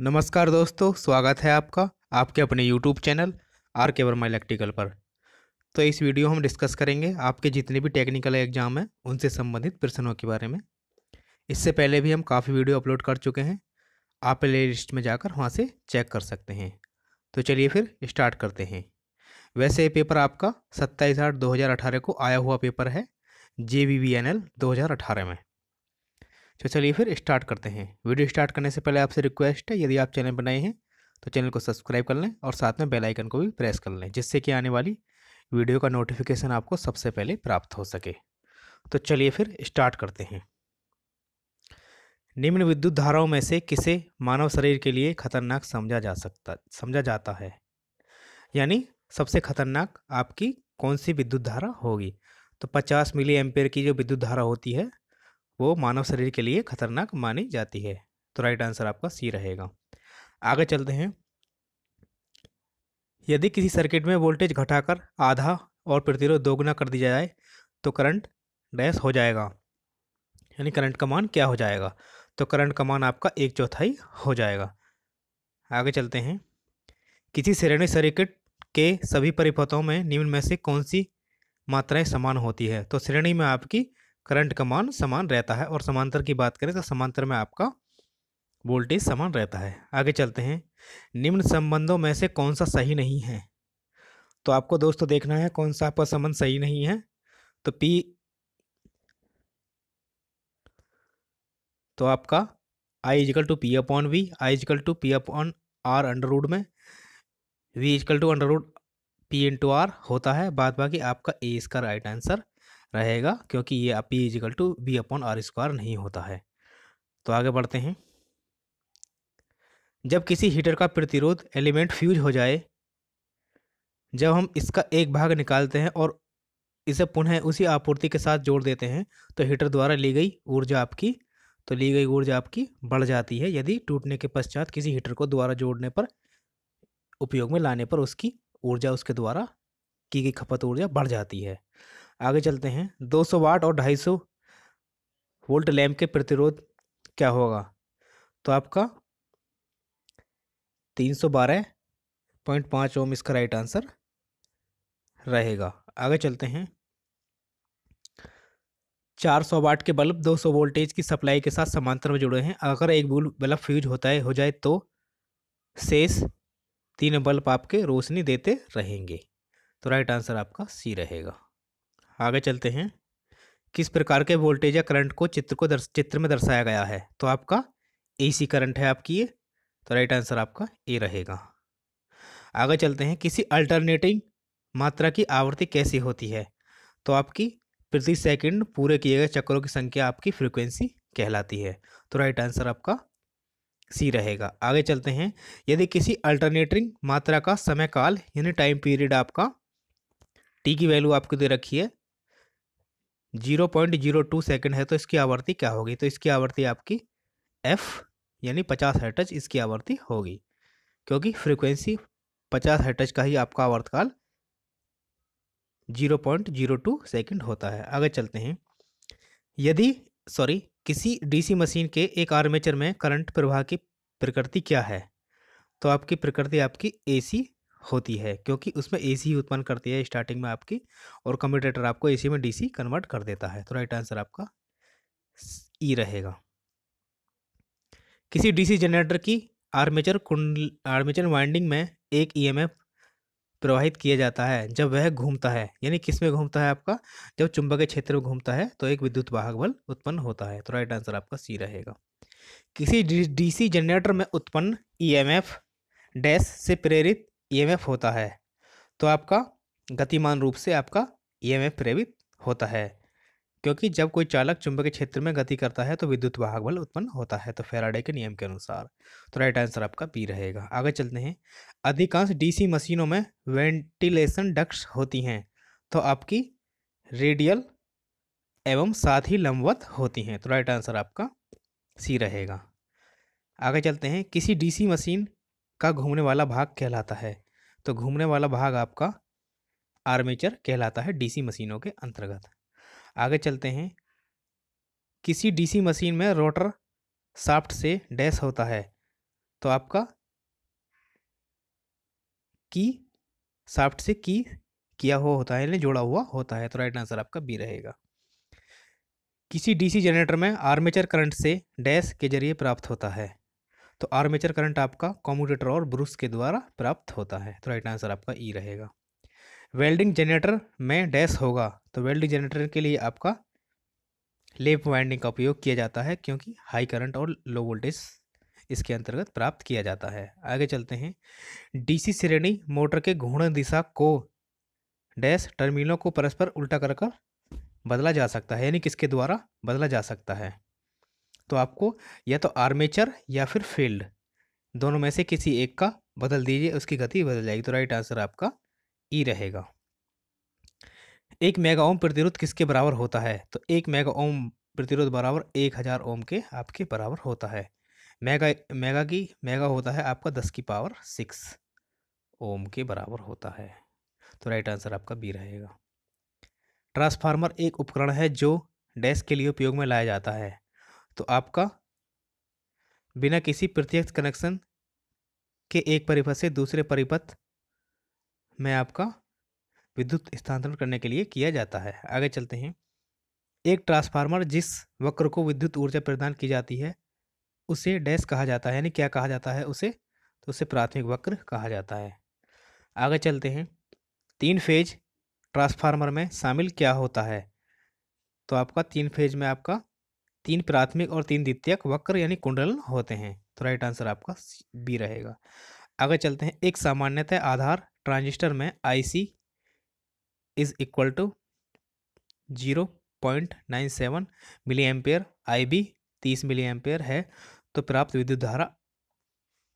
नमस्कार दोस्तों स्वागत है आपका आपके अपने YouTube चैनल आर के वर्मा इलेक्ट्रिकल पर तो इस वीडियो हम डिस्कस करेंगे आपके जितने भी टेक्निकल एग्जाम हैं उनसे संबंधित प्रश्नों के बारे में इससे पहले भी हम काफ़ी वीडियो अपलोड कर चुके हैं आप प्ले लिस्ट में जाकर वहाँ से चेक कर सकते हैं तो चलिए फिर स्टार्ट करते हैं वैसे ये पेपर आपका सत्ताईस आठ दो हज़ार अठारह को आया हुआ पेपर है J V V N L दो हज़ार अठारह में तो चलिए फिर स्टार्ट करते हैं वीडियो स्टार्ट करने से पहले आपसे रिक्वेस्ट है यदि आप चैनल बनाए हैं तो चैनल को सब्सक्राइब कर लें और साथ में बेल आइकन को भी प्रेस कर लें जिससे कि आने वाली वीडियो का नोटिफिकेशन आपको सबसे पहले प्राप्त हो सके तो चलिए फिर स्टार्ट करते हैं निम्न विद्युत धाराओं में से किसे मानव शरीर के लिए खतरनाक समझा जा सकता समझा जाता है यानी सबसे खतरनाक आपकी कौन सी विद्युत धारा होगी तो 50 मिली एम्पेयर की जो विद्युत धारा होती है वो मानव शरीर के लिए खतरनाक मानी जाती है तो राइट आंसर आपका सी रहेगा आगे चलते हैं यदि किसी सर्किट में वोल्टेज घटाकर आधा और प्रतिरोध दोगुना कर दिया जाए तो करंट डैश हो जाएगा यानी करंट का मान क्या हो जाएगा तो करंट का मान आपका एक चौथाई हो जाएगा आगे चलते हैं किसी श्रेणी सर्किट के सभी परिपथों में निम्न में से कौन सी मात्राएं समान होती है तो श्रेणी में आपकी करंट का मान समान रहता है और समांतर की बात करें तो समांतर में आपका वोल्टेज समान रहता है आगे चलते हैं निम्न संबंधों में से कौन सा सही नहीं है तो आपको दोस्तों देखना है कौन सा आपका संबंध सही नहीं है तो पी तो आपका I is equal to P upon V I is equal to P upon R under root में V is equal to under root P to R होता है बाद बाकी आपका ए इसका राइट आंसर रहेगा क्योंकि ये P is equal to B upon R square नहीं होता है तो आगे बढ़ते हैं जब किसी हीटर का प्रतिरोध एलिमेंट फ्यूज हो जाए जब हम इसका एक भाग निकालते हैं और इसे पुनः उसी आपूर्ति के साथ जोड़ देते हैं तो हीटर द्वारा ली गई ऊर्जा आपकी तो ली गई ऊर्जा आपकी बढ़ जाती है यदि टूटने के पश्चात किसी हीटर को द्वारा जोड़ने पर उपयोग में लाने पर उसकी ऊर्जा उसके द्वारा की गई खपत ऊर्जा बढ़ जाती है आगे चलते हैं 200 वाट और 250 वोल्ट लैम्प के प्रतिरोध क्या होगा तो आपका 312.5 ओम इसका राइट आंसर रहेगा आगे चलते हैं 400 वाट के बल्ब 200 वोल्टेज की सप्लाई के साथ समांतर में जुड़े हैं अगर एक बल्ब फ्यूज होता है हो जाए तो शेष तीन बल्ब आपके रोशनी देते रहेंगे तो राइट आंसर आपका सी रहेगा आगे चलते हैं किस प्रकार के वोल्टेज या करंट को चित्र को दर्श चित्र में दर्शाया गया है तो आपका एसी करंट है आपकी ये तो राइट आंसर आपका ए रहेगा आगे चलते हैं किसी अल्टरनेटिंग मात्रा की आवृत्ति कैसी होती है तो आपकी प्रति सेकंड पूरे किए गए चक्रों की संख्या आपकी फ्रीक्वेंसी कहलाती है तो राइट आंसर आपका सी रहेगा आगे चलते हैं यदि किसी अल्टरनेटिंग मात्रा का समय काल यानी टाइम पीरियड आपका टी की वैल्यू आपको दे रखी है zero point zero two second है तो इसकी आवृत्ति क्या होगी तो इसकी आवृत्ति आपकी एफ यानी पचास हर्टज इसकी आवृत्ति होगी क्योंकि फ्रीक्वेंसी पचास हर्टज का ही आपका आवर्तकाल zero point zero two second होता है आगे चलते हैं यदि सॉरी किसी डीसी मशीन के एक आर्मेचर में करंट प्रवाह की प्रकृति क्या है तो आपकी प्रकृति आपकी एसी होती है क्योंकि उसमें ए सी उत्पन्न करती है स्टार्टिंग में आपकी और कम्यूटेटर आपको ए सी में डी सी कन्वर्ट कर देता है तो राइट आंसर आपका ई e रहेगा किसी डीसी जनरेटर की आर्मेचर कुंड आर्मेचर वाइंडिंग में एक ईएमएफ e प्रवाहित किया जाता है जब वह घूमता है यानी किस में घूमता है आपका जब चुंबकीय क्षेत्र में घूमता है तो एक विद्युत वाहक बल उत्पन्न होता है तो राइट आंसर आपका सी रहेगा किसी डीसी जनरेटर में उत्पन्न ईएमएफ e डैश से प्रेरित ईएमएफ e होता है तो आपका गतिमान रूप से आपका ईएमएफ e प्रेरित होता है क्योंकि जब कोई चालक चुंबकीय क्षेत्र में गति करता है तो विद्युत वाहक बल उत्पन्न होता है तो फेराडे के नियम के अनुसार तो राइट आंसर आपका बी रहेगा आगे चलते हैं अधिकांश डीसी मशीनों में वेंटिलेशन डक्ट्स होती हैं तो आपकी रेडियल एवं साथ ही लंबवत होती हैं तो राइट आंसर आपका सी रहेगा आगे चलते हैं किसी डीसी मशीन का घूमने वाला भाग कहलाता है तो घूमने वाला भाग आपका आर्मेचर कहलाता है डीसी मशीनों के अंतर्गत आगे चलते हैं किसी डीसी मशीन में रोटर साफ्ट से डैश होता है तो आपका की साफ्ट से की किया हुआ होता है यानी जोड़ा हुआ होता है तो राइट आंसर आपका बी रहेगा किसी डीसी जनरेटर में आर्मेचर करंट से डैश के जरिए प्राप्त होता है तो आर्मेचर करंट आपका कॉम्यूटेटर और ब्रूस के द्वारा प्राप्त होता है तो राइट आंसर आपका ई e रहेगा वेल्डिंग जनरेटर में डैश होगा तो वेल्डिंग जनरेटर के लिए आपका लेप वाइंडिंग का उपयोग किया जाता है क्योंकि हाई करंट और लो वोल्टेज इसके अंतर्गत प्राप्त किया जाता है आगे चलते हैं डीसी श्रेणी मोटर के घूर्ण दिशा को डैश टर्मिनलों को परस्पर उल्टा कर कर बदला जा सकता है यानी किसके द्वारा बदला जा सकता है तो आपको या तो आर्मेचर या फिर फील्ड दोनों में से किसी एक का बदल दीजिए उसकी गति बदल जाएगी तो राइट आंसर आपका ई e रहेगा एक मेगा ओम प्रतिरोध किसके बराबर होता है तो एक मेगा ओम प्रतिरोध बराबर एक हज़ार ओम के आपके बराबर होता है मेगा मेगा की मेगा होता है आपका दस की पावर सिक्स ओम के बराबर होता है तो राइट आंसर आपका बी रहेगा ट्रांसफार्मर एक उपकरण है जो डैश के लिए उपयोग में लाया जाता है तो आपका बिना किसी प्रत्यक्ष कनेक्शन के एक परिपथ से दूसरे परिपथ में आपका विद्युत स्थानांतरण करने के लिए किया जाता है आगे चलते हैं एक ट्रांसफार्मर जिस वक्र को विद्युत ऊर्जा प्रदान की जाती है उसे डैश कहा जाता है यानी क्या कहा जाता है उसे तो उसे प्राथमिक वक्र कहा जाता है आगे चलते हैं तीन फेज ट्रांसफार्मर में शामिल क्या होता है तो आपका तीन फेज में आपका तीन प्राथमिक और तीन द्वितीयक वक्र यानी कुंडलन होते हैं तो राइट आंसर आपका बी रहेगा आगे चलते हैं एक सामान्यतः आधार ट्रांजिस्टर में I C is equal to zero point nine seven milli ampere I B तीस मिली एम्पेयर है तो प्राप्त विद्युत धारा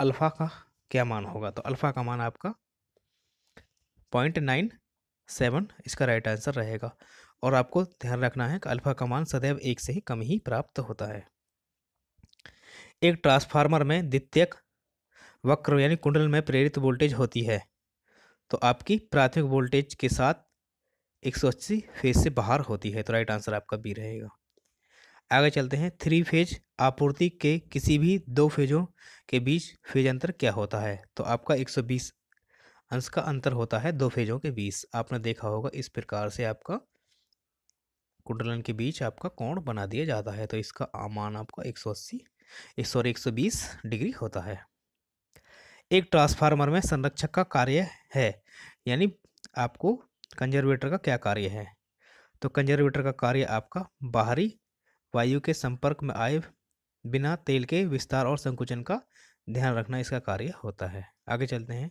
अल्फ़ा का क्या मान होगा तो अल्फ़ा का मान आपका पॉइंट नाइन सेवन इसका राइट आंसर रहेगा और आपको ध्यान रखना है कि अल्फा का मान सदैव एक से ही कम ही प्राप्त होता है एक ट्रांसफार्मर में द्वितीयक वक्र यानी कुंडल में प्रेरित वोल्टेज होती है तो आपकी प्राथमिक वोल्टेज के साथ एक सौ अस्सी फेज से बाहर होती है तो राइट आंसर आपका बी रहेगा आगे चलते हैं थ्री फेज आपूर्ति के किसी भी दो फेजों के बीच फेज अंतर क्या होता है तो आपका 120 अंश का अंतर होता है दो फेजों के बीच आपने देखा होगा इस प्रकार से आपका कुंडलन के बीच आपका कोण बना दिया जाता है तो इसका आमान आपका 180 सॉरी 120 डिग्री होता है एक ट्रांसफार्मर में संरक्षक का कार्य है यानी आपको कंजर्वेटर का क्या कार्य है तो कंजर्वेटर का कार्य आपका बाहरी वायु के संपर्क में आए बिना तेल के विस्तार और संकुचन का ध्यान रखना इसका कार्य होता है आगे चलते हैं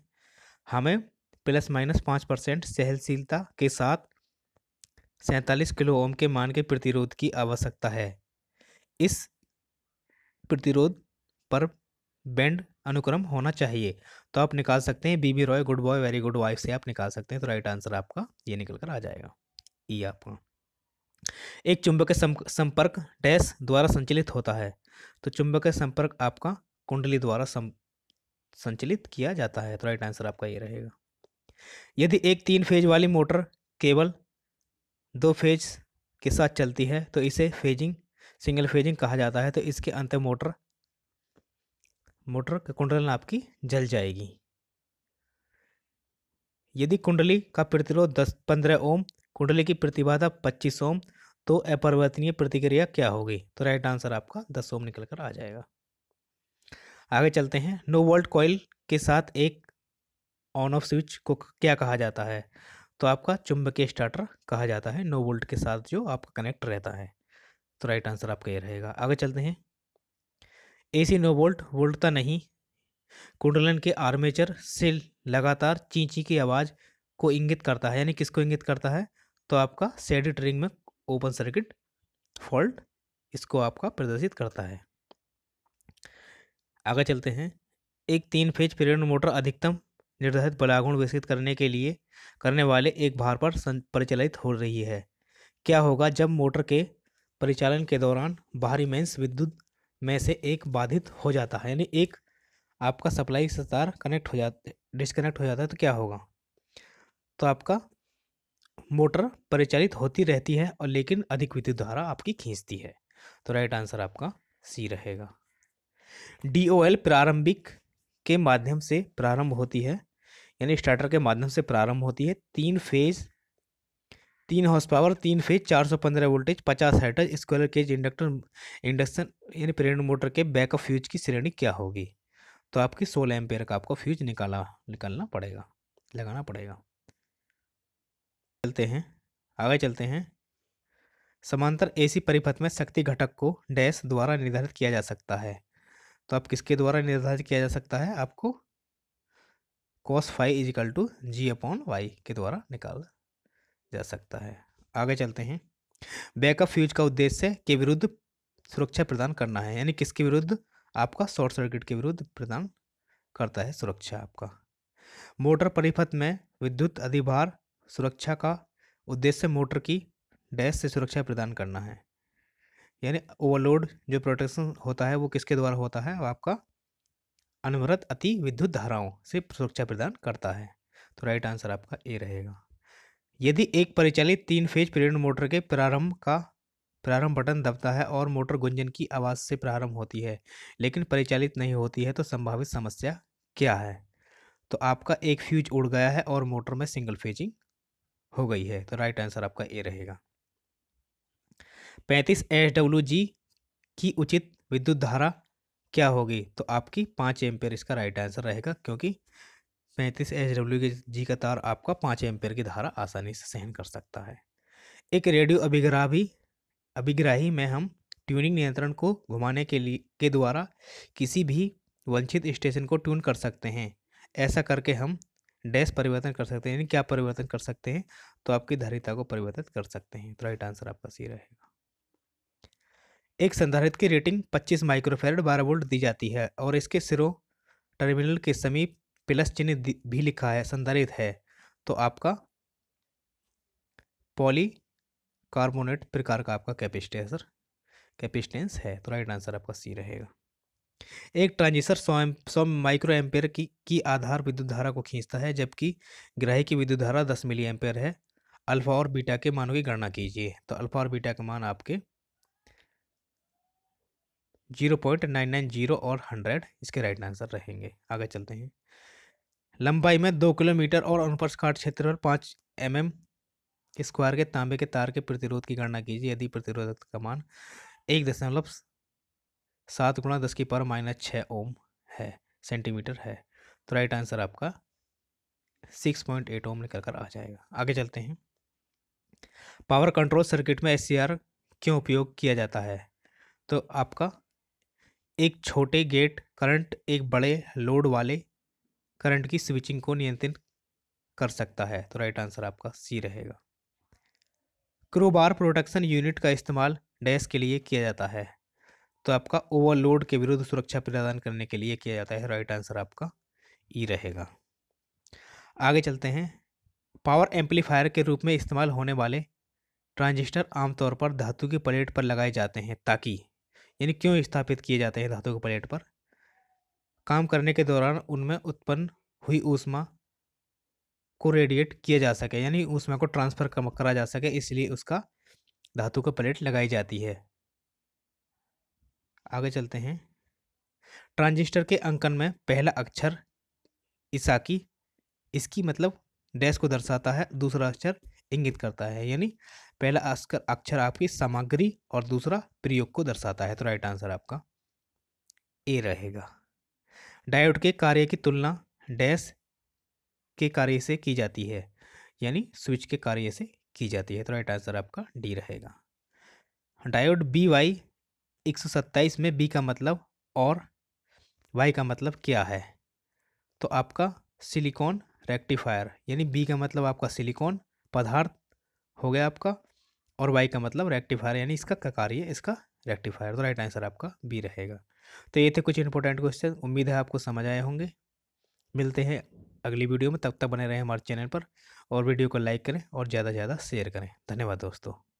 हमें प्लस माइनस पाँच परसेंट सहनशीलता के साथ सैंतालीस किलो ओम के मान के प्रतिरोध की आवश्यकता है इस प्रतिरोध पर बैंड अनुक्रम होना चाहिए तो आप निकाल सकते हैं BB Roy good boy very good wife से आप निकाल सकते हैं तो राइट आंसर आपका ये निकल कर आ जाएगा ई e आपका एक चुंबक संपर्क डैश द्वारा संचालित होता है तो चुंबक संपर्क आपका कुंडली द्वारा संचालित किया जाता है तो राइट आंसर आपका ये रहेगा यदि एक तीन फेज वाली मोटर केवल दो फेज के साथ चलती है तो इसे फेजिंग सिंगल फेजिंग कहा जाता है तो इसके अंत मोटर मोटर कुंडलन आपकी जल जाएगी यदि कुंडली का प्रतिरोध दस पंद्रह ओम कुंडली की प्रतिबाधा पच्चीस ओम तो अपरिवर्तनीय प्रतिक्रिया क्या होगी तो राइट आंसर आपका दस ओम निकल कर आ जाएगा आगे चलते हैं नो वोल्ट कॉयल के साथ एक ऑन ऑफ स्विच को क्या कहा जाता है तो आपका चुंबकीय स्टार्टर कहा जाता है नौ वोल्ट के साथ जो आपका कनेक्ट रहता है तो राइट आंसर आपका ये रहेगा आगे चलते हैं एसी नौ वोल्ट वोल्टता नहीं कुंडलन के आर्मेचर से लगातार चींची की आवाज़ को इंगित करता है यानी किसको इंगित करता है तो आपका सेडिट रिंग में ओपन सर्किट फॉल्ट इसको आपका प्रदर्शित करता है आगे चलते हैं एक तीन फेज प्रेरण मोटर अधिकतम निर्धारित बलागुण विकसित करने के लिए करने वाले एक भार पर परिचालित हो रही है क्या होगा जब मोटर के परिचालन के दौरान बाहरी मेंस विद्युत में से एक बाधित हो जाता है यानी एक आपका सप्लाई सतार कनेक्ट हो जाता डिसकनेक्ट हो जाता है तो क्या होगा तो आपका मोटर परिचालित होती रहती है और लेकिन अधिक विद्युत धारा आपकी खींचती है तो राइट आंसर आपका सी रहेगा डी प्रारंभिक के माध्यम से प्रारंभ होती है यानी स्टार्टर के माध्यम से प्रारंभ होती है तीन फेज तीन हॉर्स पावर तीन फेज 415 वोल्टेज 50 हेटर स्क्वायर केज इंडक्टर इंडक्शन यानी प्रेरण मोटर के बैकअप फ्यूज की श्रेणी क्या होगी तो आपकी सोलह एम्पेयर का आपको फ्यूज निकाला निकालना पड़ेगा लगाना पड़ेगा चलते हैं आगे चलते हैं समांतर एसी परिपथ में शक्ति घटक को डैश द्वारा निर्धारित किया जा सकता है तो आप किसके द्वारा निर्धारित किया जा सकता है आपको cos phi is equal to G upon Y के द्वारा निकाला जा सकता है आगे चलते हैं बैकअप फ्यूज का उद्देश्य के विरुद्ध सुरक्षा प्रदान करना है यानी किसके विरुद्ध आपका शॉर्ट सर्किट के विरुद्ध प्रदान करता है सुरक्षा आपका मोटर परिपथ में विद्युत अधिभार सुरक्षा का उद्देश्य मोटर की डैश से सुरक्षा प्रदान करना है यानी ओवरलोड जो प्रोटेक्शन होता है वो किसके द्वारा होता है आपका अनवरत अति विद्युत धाराओं से सुरक्षा प्रदान करता है तो राइट आंसर आपका ए रहेगा यदि एक परिचालित तीन फेज प्रेरण मोटर के प्रारंभ का प्रारंभ बटन दबता है और मोटर गुंजन की आवाज़ से प्रारंभ होती है लेकिन परिचालित नहीं होती है तो संभावित समस्या क्या है तो आपका एक फ्यूज उड़ गया है और मोटर में सिंगल फेजिंग हो गई है तो राइट आंसर आपका ए रहेगा पैंतीस एच की उचित विद्युत धारा क्या होगी तो आपकी पाँच एम्पेयर इसका राइट आंसर रहेगा क्योंकि पैंतीस एच डब्ल्यू के जी का तार आपका पाँच एम्पेयर की धारा आसानी से सहन कर सकता है एक रेडियो अभिग्रह भी अभिग्राही में हम ट्यूनिंग नियंत्रण को घुमाने के लिए के द्वारा किसी भी वंचित स्टेशन को ट्यून कर सकते हैं ऐसा करके हम डैश परिवर्तन कर सकते हैं यानी क्या परिवर्तन कर सकते हैं तो आपकी धारिता को परिवर्तित कर सकते हैं तो राइट आंसर आपका सही रहेगा एक संधारित की रेटिंग 25 माइक्रोफेरड 12 वोल्ट दी जाती है और इसके सिरों टर्मिनल के समीप प्लस चिन्ह भी लिखा है संधारित है तो आपका पॉली कार्बोनेट प्रकार का आपका कैपेसिटेंसर कैपेसिटेंस है तो राइट आंसर आपका सी रहेगा एक ट्रांजिस्टर सौ सौ माइक्रो एम्पेयर की की आधार विद्युत धारा को खींचता है जबकि ग्राही की विद्युत धारा दस मिली एम्पेयर है अल्फा और बीटा के मानों की गणना कीजिए तो अल्फा और बीटा के मान आपके zero point nine nine zero और हंड्रेड इसके राइट आंसर रहेंगे आगे चलते हैं लंबाई में दो किलोमीटर और अनुप्रस्थ क्षेत्र पर पाँच एम एम स्क्वायर के तांबे के तार के प्रतिरोध की गणना कीजिए यदि प्रतिरोध का मान एक दशमलव सात गुणा दस की पर माइनस छः ओम है सेंटीमीटर है तो राइट आंसर आपका सिक्स पॉइंट एट ओम निकल कर आ जाएगा आगे चलते हैं पावर कंट्रोल सर्किट में एस क्यों उपयोग किया जाता है तो आपका एक छोटे गेट करंट एक बड़े लोड वाले करंट की स्विचिंग को नियंत्रित कर सकता है तो राइट आंसर आपका सी रहेगा क्रोबार प्रोटेक्शन यूनिट का इस्तेमाल डैश के लिए किया जाता है तो आपका ओवरलोड के विरुद्ध सुरक्षा प्रदान करने के लिए किया जाता है राइट आंसर आपका ई e रहेगा आगे चलते हैं पावर एम्पलीफायर के रूप में इस्तेमाल होने वाले ट्रांजिस्टर आमतौर पर धातु की प्लेट पर लगाए जाते हैं ताकि यानी क्यों स्थापित किए जाते हैं धातु की प्लेट पर काम करने के दौरान उनमें उत्पन्न हुई ऊष्मा को रेडिएट किया जा सके यानी ऊष्मा को ट्रांसफ़र करा जा सके इसलिए उसका धातु का प्लेट लगाई जाती है आगे चलते हैं ट्रांजिस्टर के अंकन में पहला अक्षर ईसाकी इसकी मतलब डैश को दर्शाता है दूसरा अक्षर इंगित करता है यानी पहला अस्कर अक्षर आपकी सामग्री और दूसरा प्रयोग को दर्शाता है तो राइट आंसर आपका ए रहेगा डायोड के कार्य की तुलना डैश के कार्य से की जाती है यानी स्विच के कार्य से की जाती है तो राइट आंसर आपका डी रहेगा डायोड बी वाई एक सौ सत्ताईस में बी का मतलब और वाई का मतलब क्या है तो आपका सिलिकॉन रेक्टिफायर यानी बी का मतलब आपका सिलिकॉन पदार्थ हो गया आपका और वाई का मतलब रेक्टिफायर यानी इसका क्या कार्य है इसका रेक्टिफायर तो राइट आंसर आपका बी रहेगा तो ये थे कुछ इंपॉर्टेंट क्वेश्चन उम्मीद है आपको समझ आए होंगे मिलते हैं अगली वीडियो में तब तक बने रहें हमारे चैनल पर और वीडियो को लाइक करें और ज़्यादा से ज़्यादा शेयर करें धन्यवाद दोस्तों